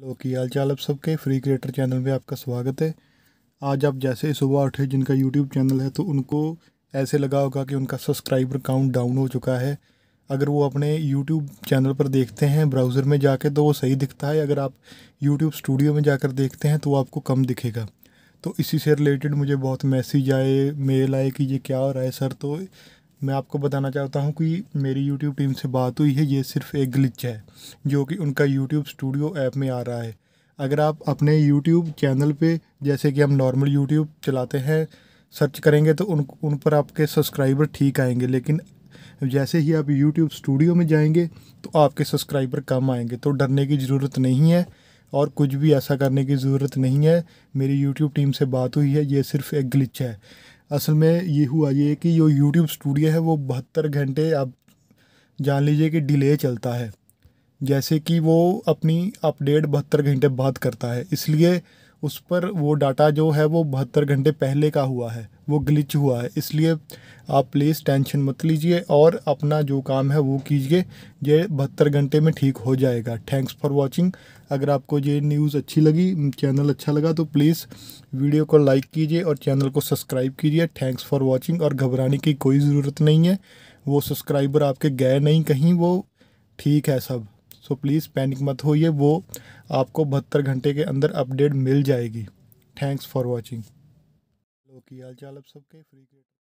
hello की हाल चाल आप सबके फ्री क्रिएटर चैनल में आपका स्वागत है आज आप जैसे सुबह उठे जिनका यूट्यूब चैनल है तो उनको ऐसे लगा होगा कि उनका सब्सक्राइबर काउंट डाउन हो चुका है अगर वो अपने यूट्यूब चैनल पर देखते हैं ब्राउज़र में जाके तो वो सही दिखता है अगर आप यूट्यूब स्टूडियो में जाकर देखते हैं तो वो आपको कम दिखेगा तो इसी से रिलेटेड मुझे बहुत मैसेज आए मेल आए कि ये क्या हो रहा है सर तो मैं आपको बताना चाहता हूँ कि मेरी YouTube टीम से बात हुई है ये सिर्फ एक ग्लिच है जो कि उनका YouTube स्टूडियो ऐप में आ रहा है अगर आप अपने YouTube चैनल पे जैसे कि हम नॉर्मल YouTube चलाते हैं सर्च करेंगे तो उन उन पर आपके सब्सक्राइबर ठीक आएंगे लेकिन जैसे ही आप यूट्यूब स्टूडियो में जाएंगे तो आपके सब्सक्राइबर कम आएंगे तो डरने की ज़रूरत नहीं है और कुछ भी ऐसा करने की ज़रूरत नहीं है मेरी यूट्यूब टीम से बात हुई है ये सिर्फ एक ग्लिच है असल में ये हुआ ये कि जो यूट्यूब स्टूडियो है वो बहत्तर घंटे आप जान लीजिए कि डिले चलता है जैसे कि वो अपनी अपडेट बहत्तर घंटे बाद करता है इसलिए उस पर वो डाटा जो है वो बहत्तर घंटे पहले का हुआ है वो ग्लिच हुआ है इसलिए आप प्लीज़ टेंशन मत लीजिए और अपना जो काम है वो कीजिए ये बहत्तर घंटे में ठीक हो जाएगा थैंक्स फॉर वाचिंग अगर आपको ये न्यूज़ अच्छी लगी चैनल अच्छा लगा तो प्लीज़ वीडियो को लाइक कीजिए और चैनल को सब्सक्राइब कीजिए थैंक्स फॉर वॉचिंग और घबराने की कोई ज़रूरत नहीं है वो सब्सक्राइबर आपके गए नहीं कहीं वो ठीक है सब सो प्लीज़ पैनिक मत होइए वो आपको बहत्तर घंटे के अंदर अपडेट मिल जाएगी थैंक्स फॉर वॉचिंग हेलो की हाल चाल आप सबके फ्री क्रिएटर